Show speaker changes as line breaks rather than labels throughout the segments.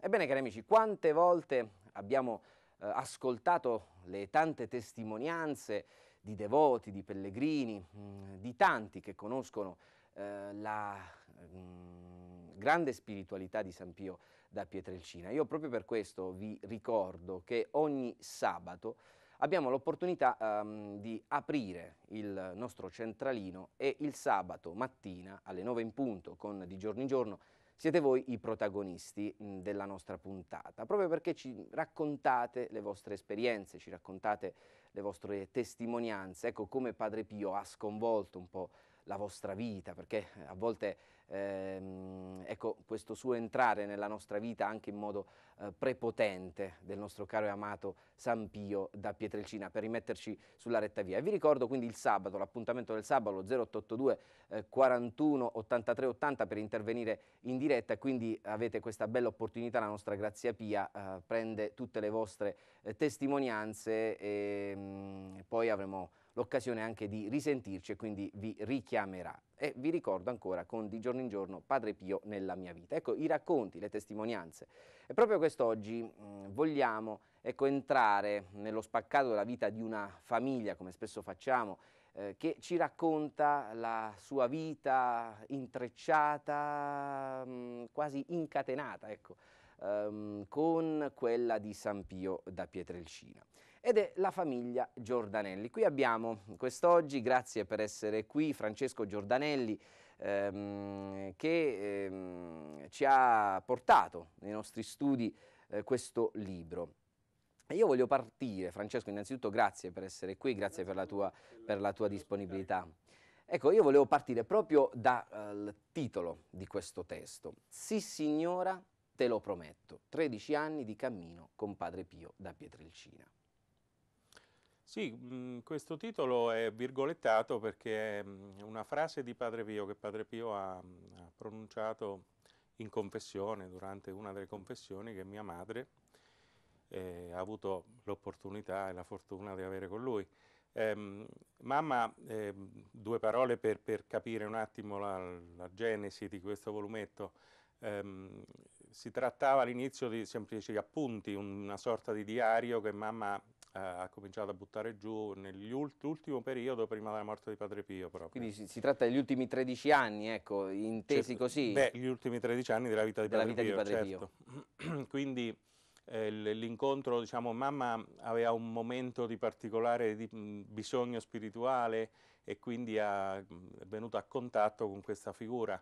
Ebbene cari amici, quante volte abbiamo eh, ascoltato le tante testimonianze di devoti, di pellegrini, mh, mm, di tanti che conoscono eh, la mh, mm, grande spiritualità di San Pio da Pietrelcina. Io proprio per questo vi ricordo che ogni sabato abbiamo l'opportunità um, di aprire il nostro centralino e il sabato mattina alle 9 in punto con di giorno in giorno siete voi i protagonisti della nostra puntata, proprio perché ci raccontate le vostre esperienze, ci raccontate le vostre testimonianze. Ecco come Padre Pio ha sconvolto un po' la vostra vita, perché eh, a volte ehm, ecco, questo suo entrare nella nostra vita anche in modo eh, prepotente del nostro caro e amato San Pio da Pietrelcina per rimetterci sulla retta via. E vi ricordo quindi il sabato, l'appuntamento del sabato 0882 eh, 41 83 80 per intervenire in diretta quindi avete questa bella opportunità, la nostra Grazia Pia eh, prende tutte le vostre eh, testimonianze e mh, mm, poi avremo l'occasione anche di risentirci e quindi vi richiamerà. E vi ricordo ancora con di giorno in giorno Padre Pio nella mia vita. Ecco i racconti, le testimonianze. E proprio quest'oggi mh, mm, vogliamo ecco, entrare nello spaccato della vita di una famiglia, come spesso facciamo, eh, che ci racconta la sua vita intrecciata, mh, mm, quasi incatenata, ecco, um, con quella di San Pio da Pietrelcina ed è la famiglia Giordanelli. Qui abbiamo quest'oggi, grazie per essere qui, Francesco Giordanelli, ehm, che ehm, ci ha portato nei nostri studi eh, questo libro. io voglio partire, Francesco, innanzitutto grazie per essere qui, grazie per la tua, per la tua disponibilità. Ecco, io volevo partire proprio dal eh, titolo di questo testo. Sì signora, te lo prometto, 13 anni di cammino con Padre Pio da Pietrelcina.
Sì, mh, mm, questo titolo è virgolettato perché è mm, una frase di Padre Pio che Padre Pio ha, mm, ha pronunciato in confessione, durante una delle confessioni che mia madre eh, ha avuto l'opportunità e la fortuna di avere con lui. Eh, mamma, eh, due parole per, per, capire un attimo la, la genesi di questo volumetto. Eh, si trattava all'inizio di semplici appunti, una sorta di diario che mamma eh, ha cominciato a buttare giù nell'ultimo periodo prima della morte di Padre Pio proprio. Quindi si, si tratta degli ultimi 13 anni, ecco, intesi certo. così? Beh, gli ultimi 13 anni della vita di della Padre vita Pio, di Padre certo. Pio. Quindi eh, l'incontro, diciamo, mamma aveva un momento di particolare di, mh, bisogno spirituale e quindi ha, mh, è venuta a contatto con questa figura.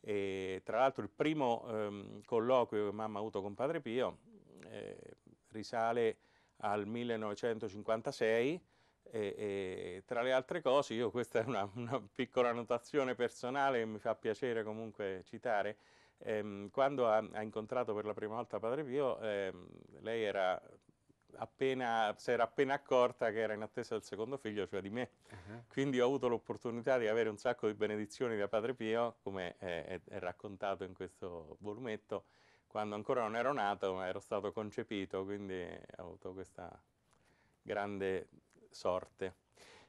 E, tra l'altro il primo ehm, colloquio che mamma ha avuto con Padre Pio eh, risale al 1956 e, e, tra le altre cose, io questa è una, una, piccola notazione personale che mi fa piacere comunque citare, ehm, quando ha, ha, incontrato per la prima volta Padre Pio, ehm, lei era appena, si era appena accorta che era in attesa del secondo figlio, cioè di me. Uh -huh. Quindi ho avuto l'opportunità di avere un sacco di benedizioni da Padre Pio, come è, è, è raccontato in questo volumetto, quando ancora non ero nato, ma ero stato concepito, quindi ho avuto questa grande sorte.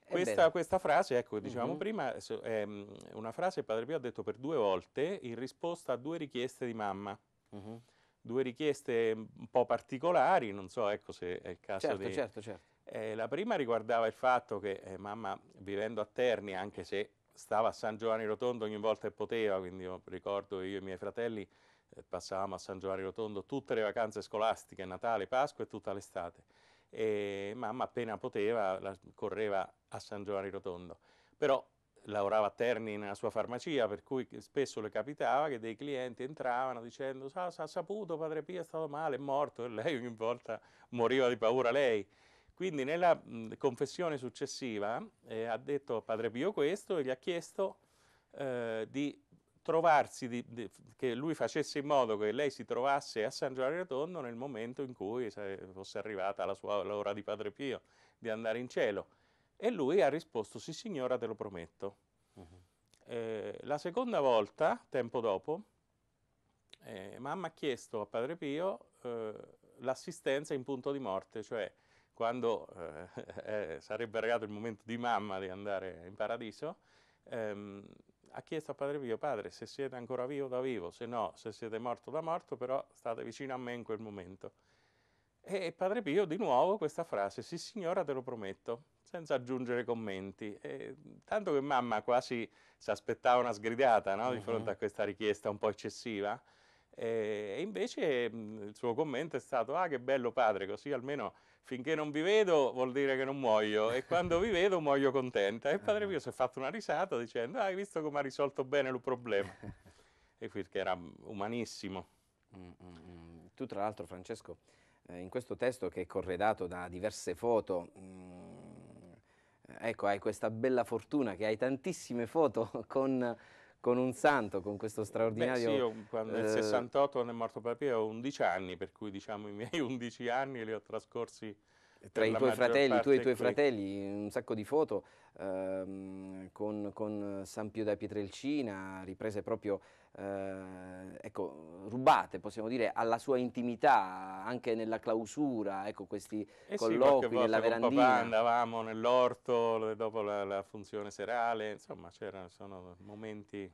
Questa, questa, frase, ecco, dicevamo uh mm-hmm. -huh. prima, è ehm, una frase che Padre Pio ha detto per due volte in risposta a due richieste di mamma. Uh mm-hmm. -huh. Due richieste un po' particolari, non so ecco, se è il caso certo, di... Certo, certo, eh, la prima riguardava il fatto che eh, mamma, vivendo a Terni, anche se stava a San Giovanni Rotondo ogni volta che poteva, quindi io ricordo io e i miei fratelli eh, passavamo a San Giovanni Rotondo tutte le vacanze scolastiche, Natale, Pasqua e tutta l'estate. E mamma appena poteva correva a San Giovanni Rotondo. Però lavorava a Terni nella sua farmacia, per cui spesso le capitava che dei clienti entravano dicendo sa, sa saputo, padre Pia è stato male, è morto, e lei ogni volta moriva di paura lei. Quindi nella mh, confessione successiva eh, ha detto a padre Pio questo e gli ha chiesto eh, di trovarsi di, di, che lui facesse in modo che lei si trovasse a San Giovanni Rotondo nel momento in cui eh, fosse arrivata la sua l'ora di Padre Pio di andare in cielo. E lui ha risposto: Sì, signora, te lo prometto. Uh mhm. -huh. eh, la seconda volta, tempo dopo, eh, mamma ha chiesto a Padre Pio eh, l'assistenza in punto di morte, cioè quando eh, eh, sarebbe arrivato il momento di mamma di andare in paradiso. Ehm, ha chiesto a Padre Pio, Padre, se siete ancora vivo da vivo, se no, se siete morto da morto, però state vicino a me in quel momento. E Padre Pio di nuovo questa frase, sì signora te lo prometto, senza aggiungere commenti. E, tanto che mamma quasi si aspettava una sgridata no, di fronte a mm-hmm. questa richiesta un po' eccessiva, e invece mm, il suo commento è stato, ah che bello padre, così almeno finché non vi vedo vuol dire che non muoio e quando vi vedo muoio contenta. E padre mio eh. si è fatto una risata dicendo, ah, hai visto come ha risolto bene il problema. E perché era umanissimo.
Mm, mm, tu tra l'altro Francesco, eh, in questo testo che è corredato da diverse foto, ecco hai questa bella fortuna che hai tantissime foto con con un santo, con questo straordinario... Beh, sì, io quando, nel 68
eh, quando è morto papà avevo 11 anni, per cui diciamo i miei 11 anni li ho trascorsi tra i tuoi fratelli, tu e i tuoi qui.
fratelli, un sacco di foto ehm, con, con, San Pio da Pietrelcina, riprese proprio, eh, ecco, rubate, possiamo dire, alla sua intimità, anche nella clausura, ecco, questi eh colloqui sì, nella verandina. Papà
andavamo nell'orto dopo la, la funzione serale, insomma, c'erano, sono momenti...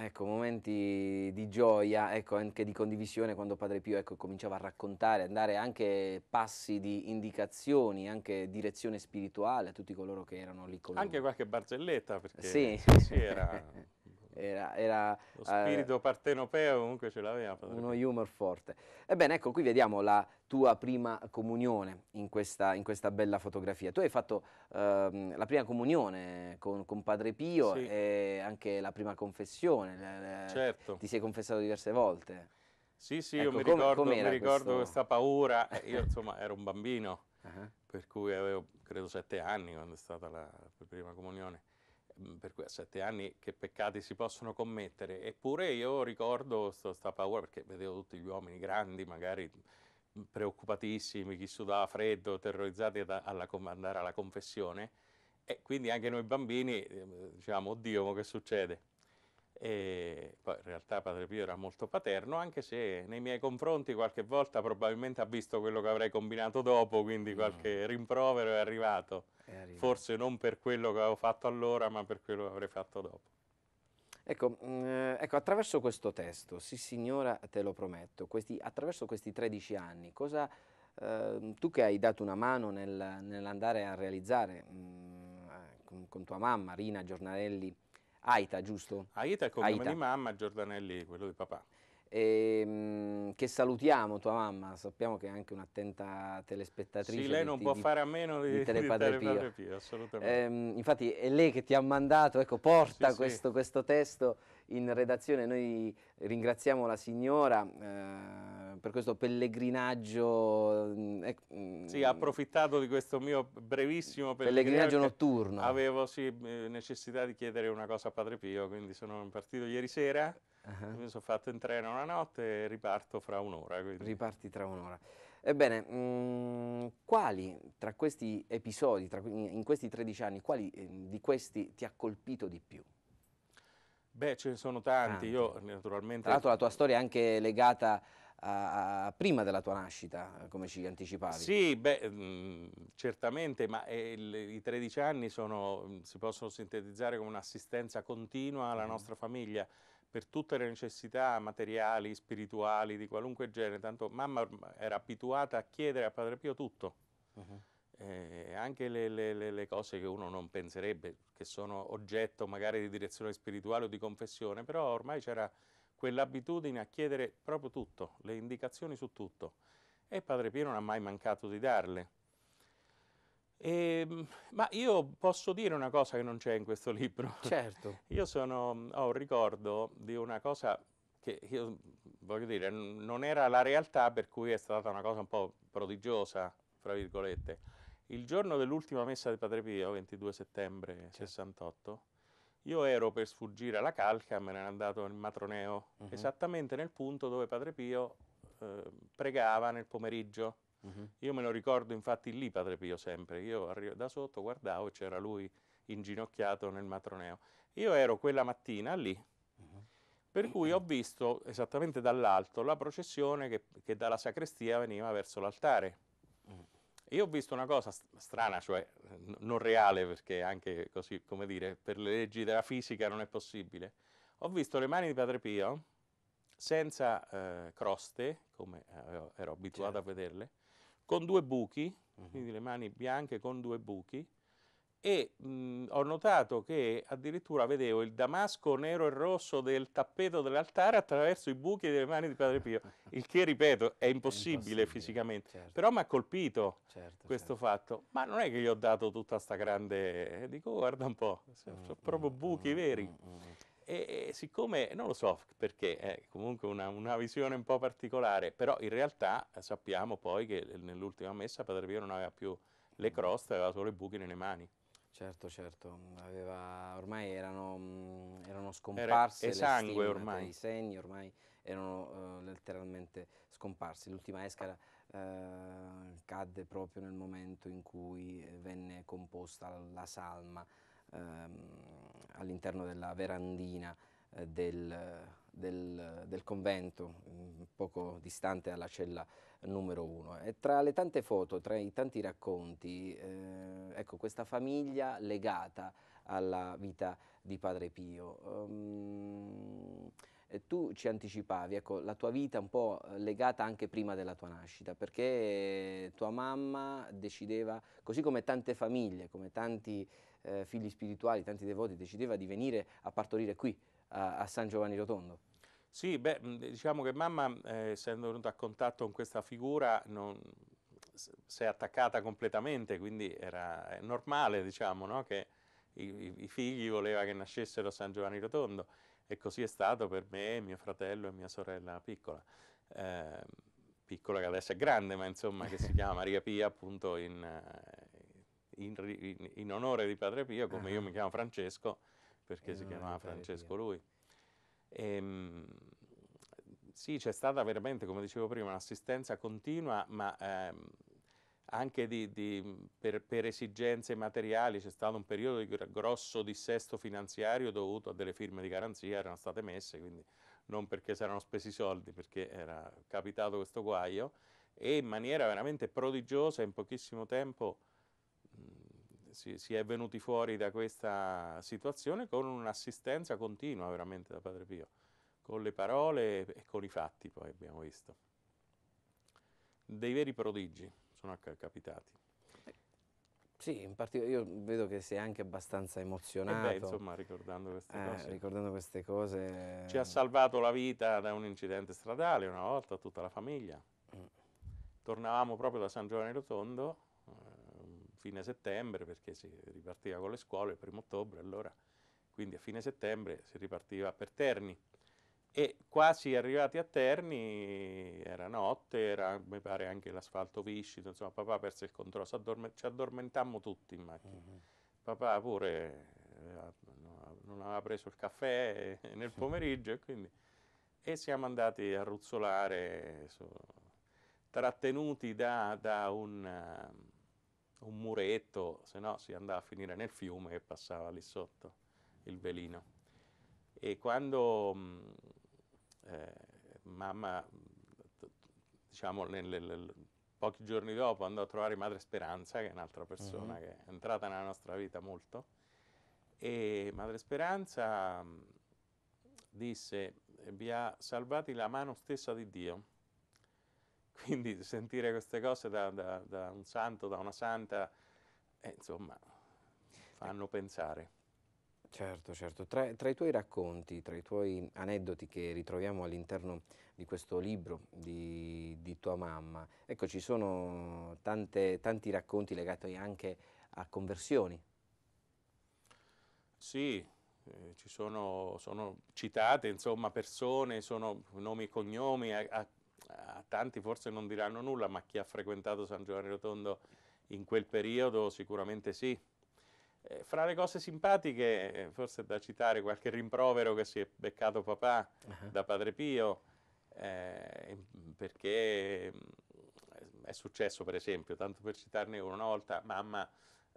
Ecco, momenti di gioia, ecco, anche di condivisione quando Padre Pio ecco, cominciava a raccontare, a dare anche passi di indicazioni, anche direzione spirituale a tutti coloro che erano lì
con lui. Anche qualche barzelletta, perché sì. c'era... Era,
era, Lo spirito
eh, partenopeo comunque ce l'aveva. Uno
humor forte. Ebbene, ecco, qui vediamo la tua prima comunione in questa, in questa bella fotografia. Tu hai fatto ehm, la prima comunione con, con Padre Pio sì. e anche la prima confessione. Le, certo. Ti sei confessato diverse volte.
Sì, sì, ecco, io mi ricordo, mi ricordo questa paura. Eh, io insomma ero un bambino, uh -huh. per cui avevo credo sette anni quando è stata la, la prima comunione per cui a sette anni che peccati si possono commettere, eppure io ricordo questa paura perché vedevo tutti gli uomini grandi, magari preoccupatissimi, chi sudava freddo, terrorizzati ad andare alla confessione, e quindi anche noi bambini ehm, diciamo, oddio, ma che succede? E poi in realtà Padre Pio era molto paterno, anche se nei miei confronti qualche volta probabilmente ha visto quello che avrei combinato dopo, quindi mm. qualche rimprovero è arrivato forse non per quello che avevo fatto allora, ma per quello che avrei fatto dopo.
Ecco, mh, mm, eh, ecco, attraverso questo testo, sì signora, te lo prometto, questi, attraverso questi 13 anni, cosa, eh, tu che hai dato una mano nel, nell'andare a realizzare mh, mm, eh, con, con, tua mamma, Rina Giornarelli, Aita, giusto? Aita è il cognome Aita. di
mamma, Giordanelli quello di papà
e, ehm, che salutiamo tua mamma, sappiamo che è anche un'attenta telespettatrice. Sì, lei non ti, può di, fare a meno di, di Telepadre Pio. Pio. assolutamente. Ehm, infatti è lei che ti ha mandato, ecco, porta sì, questo, sì. questo, testo in redazione, noi ringraziamo la signora eh, per questo pellegrinaggio. Eh, sì, ha
approfittato di questo mio brevissimo pellegrinaggio, pellegrinaggio notturno. Avevo sì, eh, necessità di chiedere una cosa a Padre Pio, quindi sono partito ieri sera. Uh-huh. Mi sono fatto in treno una notte e riparto fra un'ora. Quindi.
Riparti tra un'ora. Ebbene, mh, mm, quali tra questi episodi, tra, in questi 13 anni, quali eh, di questi ti ha colpito di più?
Beh, ce ne sono tanti. tanti. Io naturalmente. Tra l'altro, la
tua storia è anche legata a, a, prima della tua nascita, come ci anticipavi.
Sì, beh, mh, mm, certamente, ma eh, il, i 13 anni sono, mm, si possono sintetizzare come un'assistenza continua alla mm. nostra famiglia per tutte le necessità materiali, spirituali, di qualunque genere. Tanto mamma era abituata a chiedere a Padre Pio tutto, uh-huh. eh, anche le, le, le, cose che uno non penserebbe, che sono oggetto magari di direzione spirituale o di confessione, però ormai c'era quell'abitudine a chiedere proprio tutto, le indicazioni su tutto. E Padre Pio non ha mai mancato di darle. E, ehm, ma io posso dire una cosa che non c'è in questo libro. Certo. Io sono, ho un ricordo di una cosa che io, voglio dire, non era la realtà per cui è stata una cosa un po' prodigiosa, fra virgolette. Il giorno dell'ultima messa di Padre Pio, 22 settembre certo. 68, io ero per sfuggire alla calca, me ne ero andato in matroneo, uh -huh. esattamente nel punto dove Padre Pio eh, pregava nel pomeriggio. Uh mm-hmm. -huh. Io me lo ricordo infatti lì Padre Pio sempre, io arrivo da sotto guardavo e c'era lui inginocchiato nel matroneo. Io ero quella mattina lì, uh mm-hmm. -huh. per cui ho visto esattamente dall'alto la processione che, che, dalla sacrestia veniva verso l'altare. Uh mm. -huh. Io ho visto una cosa strana, cioè non reale, perché anche così, come dire, per le leggi della fisica non è possibile. Ho visto le mani di Padre Pio senza eh, croste, come eh, ero abituato certo. a vederle, con due buchi, uh mhm. -huh. quindi le mani bianche con due buchi, e mh, ho notato che addirittura vedevo il damasco nero e rosso del tappeto dell'altare attraverso i buchi delle mani di Padre Pio, il che, ripeto, è impossibile, è impossibile fisicamente. Certo. Però mi ha colpito certo, questo certo. fatto. Ma non è che gli ho dato tutta questa grande... Eh, dico, guarda un po', mm, sono mm, proprio mm, buchi mm, veri. Mm, mm e, siccome, non lo so perché, è eh, comunque una, una, visione un po' particolare, però in realtà eh, sappiamo poi che nell'ultima messa Padre Pio non aveva più le mm. croste, aveva solo i buchi nelle mani. Certo,
certo, mm, aveva, ormai erano, mm, erano scomparse Era, sangue stime, ormai. i segni, ormai erano uh, letteralmente scomparsi. L'ultima escara uh, cadde proprio nel momento in cui venne composta la salma ehm, all'interno della verandina eh, del, del, del, convento, mm, poco distante dalla cella numero uno. E tra le tante foto, tra i tanti racconti, eh, ecco questa famiglia legata alla vita di Padre Pio. Um, tu ci anticipavi, ecco, la tua vita un po' eh, legata anche prima della tua nascita, perché tua mamma decideva, così come tante famiglie, come tanti eh, figli spirituali, tanti devoti, decideva di venire a partorire qui
a, a San Giovanni Rotondo? Sì, beh, diciamo che mamma, eh, essendo venuta a contatto con questa figura, non, si è attaccata completamente, quindi era normale, diciamo, no? che i, i, figli voleva che nascessero a San Giovanni Rotondo e così è stato per me, mio fratello e mia sorella piccola. Eh, piccola che adesso è grande, ma insomma che si chiama Maria Pia appunto in, eh, in, in, in, onore di Padre Pio, come io ah. mi chiamo Francesco, perché si ah, chiamava Francesco Pio. lui. E, ehm, sì, c'è stata veramente, come dicevo prima, un'assistenza continua, ma ehm, anche di, di, per, per, esigenze materiali c'è stato un periodo di grosso dissesto finanziario dovuto a delle firme di garanzia erano state messe, quindi non perché si erano spesi i soldi, perché era capitato questo guaio, e in maniera veramente prodigiosa in pochissimo tempo si, si, è venuti fuori da questa situazione con un'assistenza continua veramente da Padre Pio, con le parole e con i fatti poi abbiamo visto. Dei veri prodigi sono capitati. Sì, in particolare io vedo che sei anche abbastanza emozionato. Eh beh, insomma, ricordando queste, eh, cose,
ricordando queste
cose. Ci ha salvato la vita da un incidente stradale una volta, tutta la famiglia. Mm. Tornavamo proprio da San Giovanni Rotondo fine settembre perché si ripartiva con le scuole il primo ottobre, allora quindi a fine settembre si ripartiva per Terni e quasi arrivati a Terni era notte, era mi pare anche l'asfalto viscido, insomma papà perse il controllo, addorme ci addormentammo tutti in macchina. Uh mm-hmm. -huh. Papà pure eh, non aveva preso il caffè eh, nel pomeriggio e quindi e siamo andati a ruzzolare su, trattenuti da, da un un muretto, se no si andava a finire nel fiume che passava lì sotto il velino. E quando mm, eh, mamma, diciamo, nel, nel, pochi giorni dopo andò a trovare Madre Speranza, che è un'altra persona uh-huh. che è entrata nella nostra vita molto, e Madre Speranza mh, mm, disse, vi ha salvati la mano stessa di Dio quindi sentire queste cose da, da, da un santo, da una santa, eh, insomma, fanno pensare.
Certo, certo. Tra, tra, i tuoi racconti, tra i tuoi aneddoti che ritroviamo all'interno di questo libro di, di tua mamma, ecco, ci sono tante, tanti racconti legati anche a
conversioni. Sì, eh, ci sono, sono, citate, insomma, persone, sono nomi e cognomi eh, a, a a ah, tanti forse non diranno nulla, ma chi ha frequentato San Giovanni Rotondo in quel periodo sicuramente sì. Eh, fra le cose simpatiche, eh, forse da citare qualche rimprovero che si è beccato papà uh -huh. da Padre Pio, eh, perché mm, è successo per esempio, tanto per citarne una volta, mamma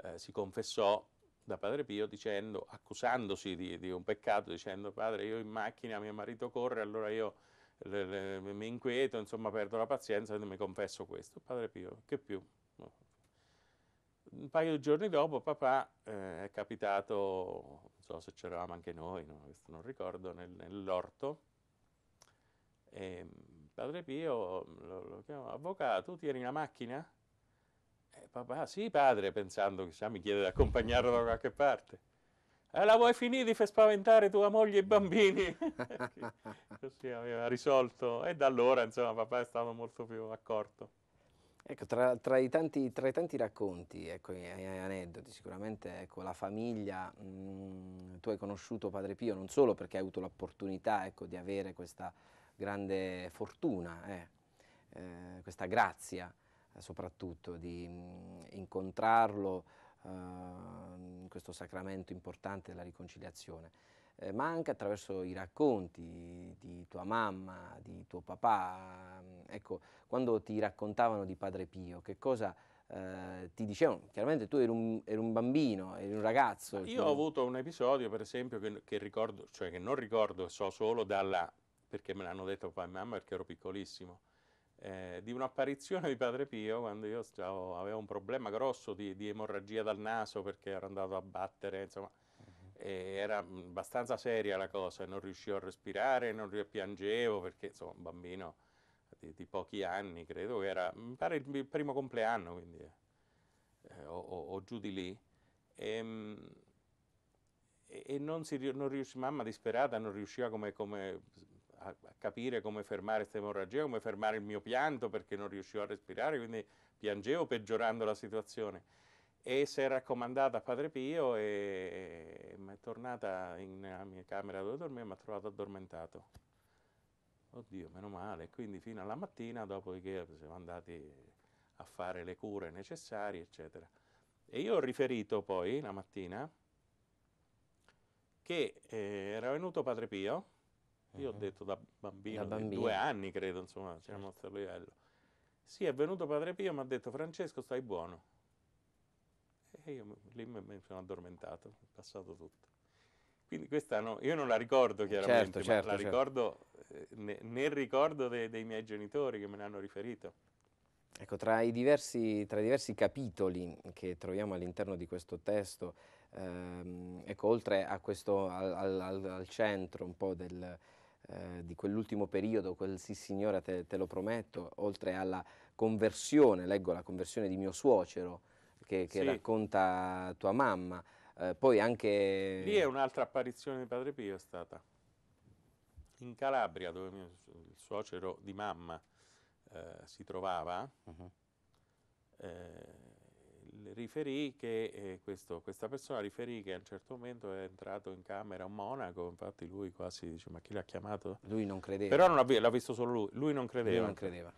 eh, si confessò da Padre Pio dicendo, accusandosi di, di un peccato, dicendo padre io in macchina mio marito corre, allora io le, le, mi inquieto, insomma perdo la pazienza, quindi mi confesso questo. Padre Pio, che più? Un paio di giorni dopo papà eh, è capitato, non so se c'eravamo anche noi, no? questo non ricordo, nel, nell'orto. E padre Pio lo, lo chiamò, avvocato, tu tieni la macchina? E papà, sì padre, pensando che mi chiede di accompagnarlo da qualche parte. Eh, la vuoi finire di far spaventare tua moglie e i bambini? Così aveva risolto. E da allora, insomma, papà è stato molto più accorto.
Ecco, tra, tra, i, tanti, tra i tanti, racconti ecco, e aneddoti, sicuramente ecco, la famiglia, mh, mm, tu hai conosciuto Padre Pio non solo perché hai avuto l'opportunità ecco, di avere questa grande fortuna, eh, eh, questa grazia eh, soprattutto di mh, mm, incontrarlo eh, questo sacramento importante della riconciliazione, eh, ma anche attraverso i racconti di tua mamma, di tuo papà. Ecco, quando ti raccontavano di Padre Pio, che cosa eh, ti dicevano? Chiaramente tu eri un, eri un, bambino, eri un ragazzo. Io tu... ho
avuto un episodio, per esempio, che, che, ricordo, cioè che non ricordo, so solo dalla, perché me l'hanno detto papà e mamma perché ero piccolissimo eh, di un'apparizione di Padre Pio quando io stavo, avevo un problema grosso di, di, emorragia dal naso perché ero andato a battere, insomma, uh-huh. era mm, abbastanza seria la cosa, non riuscivo a respirare, non piangevo perché insomma un bambino di, di pochi anni, credo che era, mi pare il, il primo compleanno, quindi eh, o, o, o, giù di lì. Ehm, e, e non si, non riusci, mamma disperata non riusciva come, come a capire come fermare questa emorragia, come fermare il mio pianto perché non riuscivo a respirare, quindi piangevo peggiorando la situazione. E si è raccomandata a Padre Pio e, e mi è tornata nella mia camera dove dormivo e mi ha trovato addormentato. Oddio, meno male. Quindi fino alla mattina, dopo che siamo andati a fare le cure necessarie, eccetera. E io ho riferito poi la mattina che eh, era venuto Padre Pio io ho mhm. detto da bambino, da bambino. due anni credo, insomma, c'era certo. a livello. Sì, è venuto Padre Pio e mi ha detto Francesco stai buono. E io lì mi sono addormentato, è passato tutto. Quindi questa no, io non la ricordo certo, chiaramente, certo, certo, la certo. ricordo eh, nel ricordo de dei miei genitori che me ne hanno riferito.
Ecco, tra i, diversi, tra i diversi, capitoli che troviamo all'interno di questo testo, ehm, ecco, oltre a questo, al, al, al, centro un po' del, eh, di quell'ultimo periodo, quel sì signora te, te, lo prometto, oltre alla conversione, leggo la conversione di mio suocero che, che sì. racconta tua mamma, eh, poi anche... Lì è
un'altra apparizione di Padre Pio è stata, in Calabria dove mio, il suocero di mamma eh, si trovava, uh mhm. eh, -huh riferì che eh, questo, questa persona riferì che a un certo momento è entrato in camera un monaco, infatti lui quasi dice ma chi l'ha chiamato? Lui non credeva. Però l'ha visto solo lui, lui non credeva. Lui non credeva.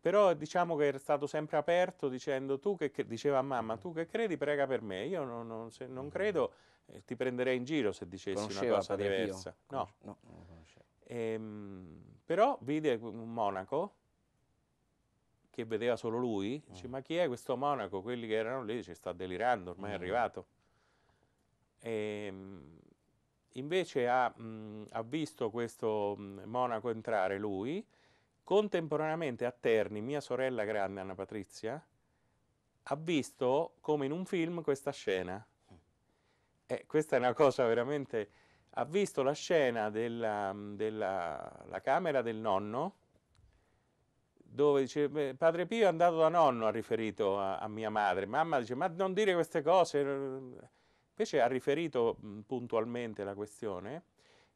Però diciamo che era stato sempre aperto dicendo tu che, diceva a mamma tu che credi prega per me, io non, non, se, non mm-hmm. credo eh, ti prenderei in giro se dicessi conosceva una cosa diversa. Pio? No, no non conosceva. Ehm, però vide un monaco che vedeva solo lui, dice, mm. ma chi è questo monaco? Quelli che erano lì, dice, sta delirando, ormai è mm. arrivato. E, ehm, invece ha, mh, mm, ha, visto questo monaco entrare lui, contemporaneamente a Terni, mia sorella grande, Anna Patrizia, ha visto come in un film questa scena. Eh, questa è una cosa veramente... Ha visto la scena della, della la camera del nonno, dove dice, padre Pio è andato da nonno, ha riferito a, a, mia madre, mamma dice, ma non dire queste cose, invece ha riferito puntualmente la questione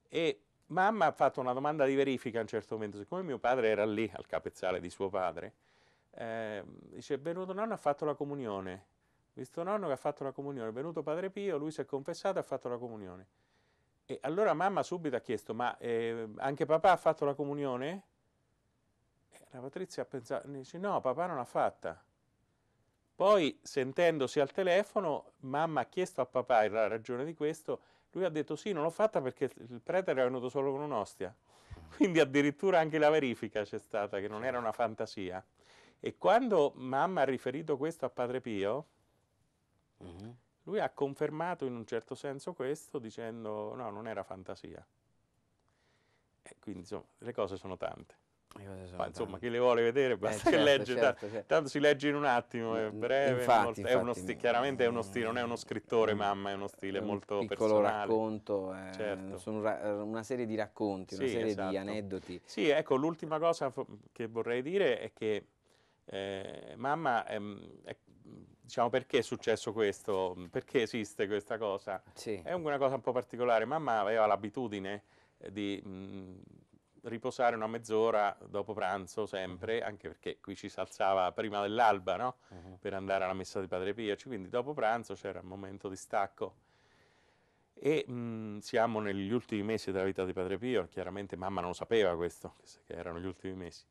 e mamma ha fatto una domanda di verifica a un certo momento, siccome mio padre era lì al capezzale di suo padre, eh, dice, venuto nonno ha fatto la comunione, visto nonno che ha fatto la comunione, è venuto padre Pio, lui si è confessato e ha fatto la comunione. E allora mamma subito ha chiesto, ma eh, anche papà ha fatto la comunione? E eh, la Patrizia ha pensato, dice no, papà non l'ha fatta. Poi, sentendosi al telefono, mamma ha chiesto a papà la ragione di questo, lui ha detto sì, non l'ho fatta perché il prete era venuto solo con un'ostia. Quindi addirittura anche la verifica c'è stata, che non era una fantasia. E quando mamma ha riferito questo a Padre Pio, mm-hmm. lui ha confermato in un certo senso questo dicendo no, non era fantasia. E quindi insomma, le cose sono tante. Ma, insomma, chi le vuole vedere eh, basta eh, certo, legge, certo, certo. tanto si legge in un attimo, è breve, infatti, è infatti, sti- chiaramente è uno stile, non è uno scrittore mamma, è uno stile è un molto piccolo personale. racconto, eh, certo. sono ra- eh, una serie di
racconti, sì, una serie esatto. di aneddoti.
Sì, ecco, l'ultima cosa f- che vorrei dire è che eh, mamma, ehm, è, diciamo perché è successo questo, perché esiste questa cosa, sì. è una cosa un po' particolare, mamma aveva l'abitudine di... Mh, mm, riposare una mezz'ora dopo pranzo sempre, mhm. anche perché qui ci si alzava prima dell'alba no? uh-huh. per andare alla messa di Padre Pio, quindi dopo pranzo c'era un momento di stacco. E mh, mhmm, siamo negli ultimi mesi della vita di Padre Pio, chiaramente mamma non sapeva questo, che erano gli ultimi mesi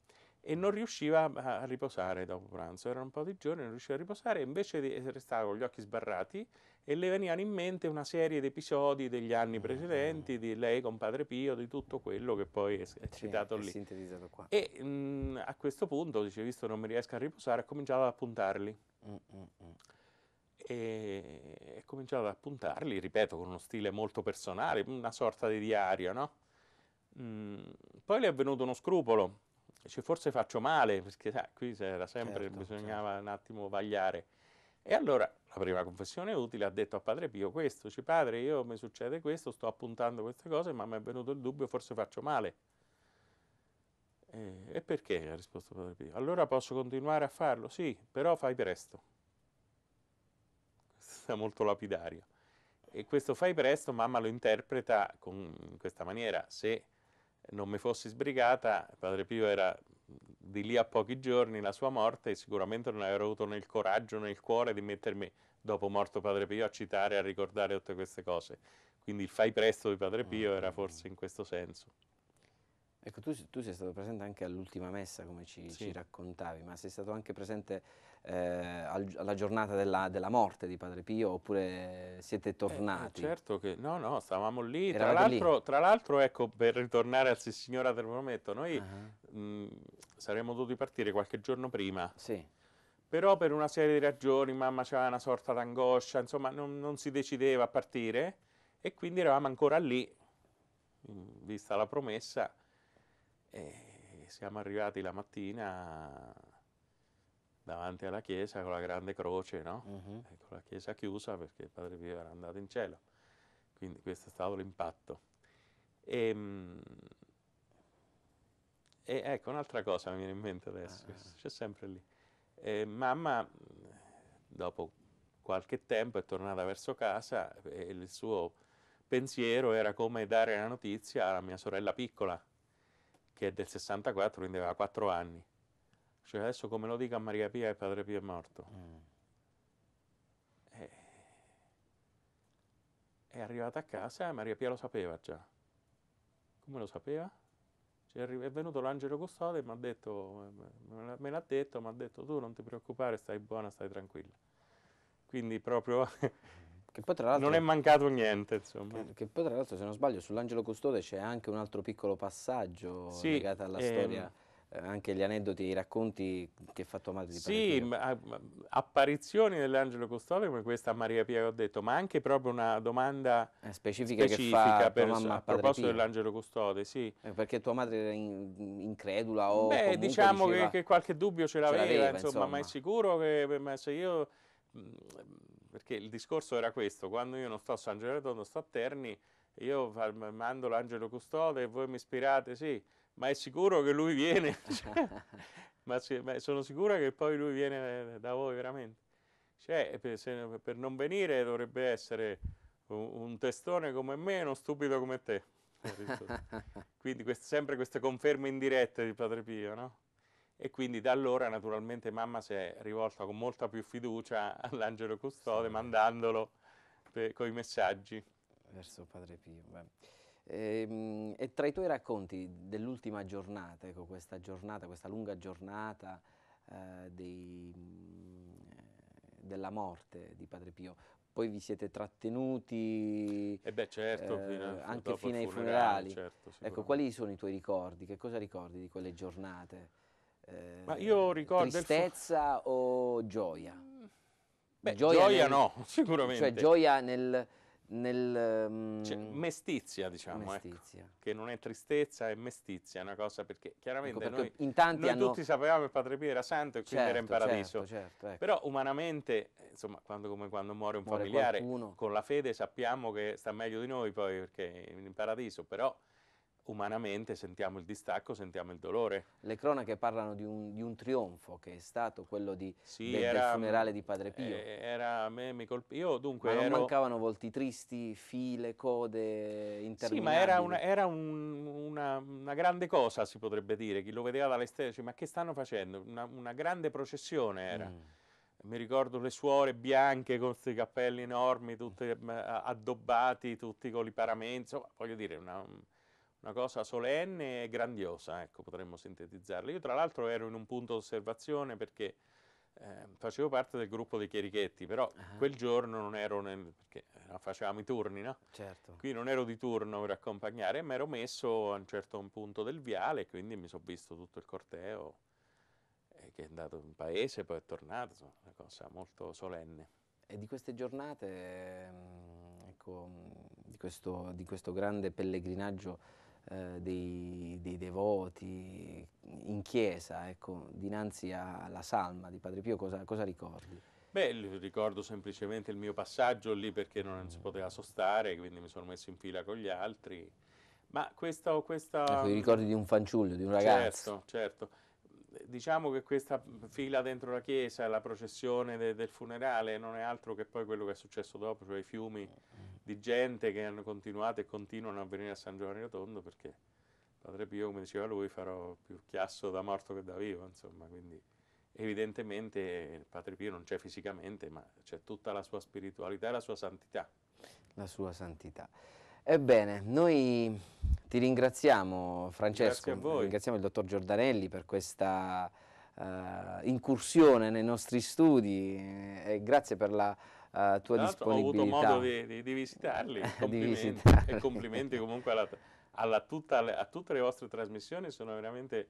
e non riusciva a riposare dopo pranzo, era un po' di giorni, non riusciva a riposare, invece eh, restava con gli occhi sbarrati e le venivano in mente una serie di episodi degli anni ah, precedenti, ah. di lei con Padre Pio, di tutto quello che poi è, citato è lì. Sintetizzato qua. E mh, a questo punto, dice, visto che non mi riesco a riposare, ha cominciato ad appuntarli. Mm, mm, mm. E, e cominciato ad appuntarli, ripeto, con uno stile molto personale, una sorta di diario, no? Mm, poi le è avvenuto uno scrupolo Dice, forse faccio male, perché sai, qui c'era sempre, certo, bisognava certo. un attimo vagliare. E allora la prima confessione utile ha detto a padre Pio questo, dice padre io mi succede questo, sto appuntando queste cose, ma mi è venuto il dubbio, forse faccio male. E, e perché? ha risposto padre Pio. Allora posso continuare a farlo? Sì, però fai presto. Questo è molto lapidario. E questo fai presto, mamma lo interpreta in questa maniera. Se non mi fossi sbrigata, Padre Pio era di lì a pochi giorni la sua morte e sicuramente non avrei avuto né il coraggio né il cuore di mettermi dopo morto Padre Pio a citare, a ricordare tutte queste cose. Quindi il fai presto di Padre Pio era mm-hmm. forse in questo senso.
Ecco, tu, tu sei stato presente anche all'ultima messa, come ci, sì. ci, raccontavi, ma sei stato anche presente eh, alla giornata della, della, morte di Padre Pio oppure siete eh, eh, tornati? Eh, certo
che no, no, stavamo lì. Eravate tra l'altro, ecco, per ritornare al Signora del Prometto, noi uh-huh. Ah. mh, mm, saremmo dovuti partire qualche giorno prima. Sì. Però per una serie di ragioni, mamma c'era una sorta d'angoscia, insomma non, non si decideva a partire e quindi eravamo ancora lì, vista la promessa, e siamo arrivati la mattina davanti alla chiesa con la grande croce, no? Uh-huh. Ecco, la chiesa chiusa perché il Padre Pio era andato in cielo. Quindi questo è stato l'impatto. E, ehm, e ecco, un'altra cosa mi viene in mente adesso, uh-huh. c'è sempre lì. E ehm, mamma, dopo qualche tempo, è tornata verso casa e il suo pensiero era come dare la notizia alla mia sorella piccola, che è del 64, quindi aveva 4 anni. Cioè adesso come lo dica Maria Pia e Padre Pia è morto. Mm. E... Eh, è arrivata a casa e eh, Maria Pia lo sapeva già. Come lo sapeva? Cioè è venuto l'angelo custode e mi ha detto, me l'ha detto, mi ha detto tu non ti preoccupare, stai buona, stai tranquilla. Quindi proprio... Che poi tra non è mancato
niente, insomma. Che, che poi tra l'altro, se non sbaglio, sull'angelo custode c'è anche un altro piccolo passaggio sì, legato alla ehm, storia
eh, anche gli aneddoti, i racconti che fa tua madre di Sì, ah, ma, apparizioni dell'angelo custode come questa a Maria Pia che ho detto, ma anche proprio una domanda eh, specifica, specifica per, a, a proposito dell'angelo custode,
sì. Eh, perché tua madre era in, incredula o Beh, diciamo diceva, che, che, qualche dubbio ce l'aveva, insomma, insomma, ma è
sicuro che ma se io... Mm, perché il discorso era questo, quando io non sto a San Gerardo, non sto a Terni, io mando l'angelo custode e voi mi ispirate, sì, ma è sicuro che lui viene, ma, ma, sono sicura che poi lui viene eh, da voi veramente. Cioè, per, se, per non venire dovrebbe essere un, un, testone come me e uno stupido come te. quindi quest, sempre queste conferme indirette di Padre Pio, no? E quindi da allora naturalmente mamma si è rivolta con molta più fiducia all'angelo custode sì. mandandolo per, con i messaggi
verso Padre Pio.
E, ehm, e, tra i
tuoi racconti dell'ultima giornata, ecco, questa giornata, questa lunga giornata eh, dei, eh, della morte di Padre Pio, poi vi siete trattenuti e eh beh, certo, eh, fino a, anche fino ai funerali. certo, ecco, quali sono i tuoi ricordi? Che cosa ricordi di quelle giornate? Eh, Ma io eh, ricordo tristezza o gioia? Beh, gioia, gioia nel, no, sicuramente. Cioè gioia nel, nel... Um... Cioè, mm,
mestizia, diciamo, ecco. mestizia. Ecco, che non è tristezza, è mestizia, è una cosa perché chiaramente ecco, perché noi, noi hanno... tutti sapevamo che Padre Pio era santo e certo, quindi era in certo, paradiso, certo, certo, ecco. però umanamente, eh, insomma, quando, come quando muore un muore familiare, qualcuno. con la fede sappiamo che sta meglio di noi poi perché in paradiso, però umanamente sentiamo il distacco, sentiamo il dolore. Le cronache parlano di un, di un trionfo che
è stato quello di, sì, de, era, del mm, funerale di Padre Pio. Eh,
era, a me mi colpì. Io dunque ma ero... non mancavano volti tristi, file, code, interminabili. Sì, ma era, una, era un, una, una, grande cosa, si potrebbe dire. Chi lo vedeva dall'esterno dice, ma che stanno facendo? Una, una grande processione era. Mm. Mi ricordo le suore bianche con questi cappelli enormi, tutti addobbati, tutti con i paramenti, voglio dire, una, una cosa solenne e grandiosa, ecco, potremmo sintetizzarla. Io tra l'altro ero in un punto d'osservazione perché eh, facevo parte del gruppo dei Chierichetti, però ah. quel giorno non ero nel, perché eh, facevamo i turni, no? Certo. Qui non ero di turno per accompagnare, ma ero messo a un certo punto del viale, e quindi mi sono visto tutto il corteo eh, che è andato in paese, poi è tornato, insomma, una cosa molto solenne.
E di queste giornate, mm, ecco, mm, di questo, di questo grande pellegrinaggio eh, dei, dei, devoti in chiesa, ecco, dinanzi alla salma di Padre Pio, cosa, cosa ricordi?
Beh, ricordo semplicemente il mio passaggio lì perché non mm. si poteva sostare, quindi mi sono messo in fila con gli altri. Ma questo... questa... Ecco, i ricordi di un fanciullo, di un ragazzo. Certo, certo. Diciamo che questa fila dentro la chiesa, la processione de del funerale, non è altro che poi quello che è successo dopo, cioè i fiumi eh di gente che hanno continuato e continuano a venire a San Giovanni Rotondo perché Padre Pio, come diceva lui, farò più chiasso da morto che da vivo, insomma, quindi evidentemente Padre Pio non c'è fisicamente, ma c'è tutta la sua spiritualità e la sua santità.
La sua santità. Ebbene, noi ti ringraziamo Francesco, ringraziamo il dottor Giordanelli per questa uh, incursione nei nostri studi eh, e grazie per la uh, tua disponibilità. Ho avuto modo
di, di, di visitarli, complimenti, di visitarli. e complimenti comunque alla, alla tutta, a tutte le vostre trasmissioni, sono veramente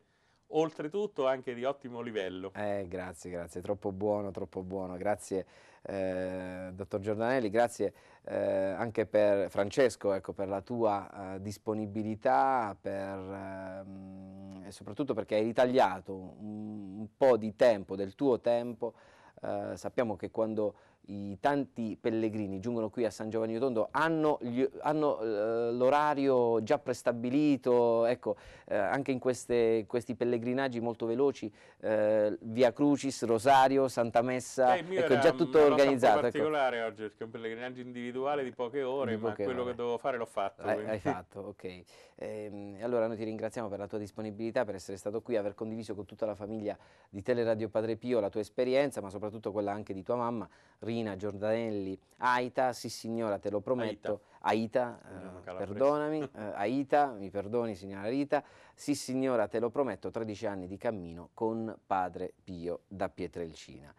oltretutto anche di ottimo livello. Eh,
grazie, grazie, troppo buono, troppo buono. Grazie eh, dottor Giordanelli, grazie eh, anche per Francesco, ecco, per la tua eh, disponibilità, per, ehm, e soprattutto perché hai ritagliato un, un, po' di tempo, del tuo tempo. Eh, sappiamo che quando i tanti pellegrini giungono qui a San Giovanni Rotondo hanno, hanno eh, l'orario già prestabilito, ecco, eh, anche in queste, questi pellegrinaggi molto veloci, eh, Via Crucis, Rosario, Santa Messa, eh, ecco, già tutto organizzato. È ecco. particolare
oggi perché è un pellegrinaggio individuale di poche ore, di ma quello ore. che dovevo fare l'ho fatto. Hai, eh, hai, fatto, ok. Ehm,
allora noi ti ringraziamo per la tua disponibilità, per essere stato qui, aver condiviso con tutta la famiglia di Teleradio Padre Pio la tua esperienza, ma soprattutto quella anche di tua mamma. Corina, Giordanelli, Aita, sì signora, te lo prometto, Aita, Aita eh, perdonami, eh, Aita, mi perdoni signora Rita, sì signora, te lo prometto, 13 anni di cammino con padre Pio da Pietrelcina.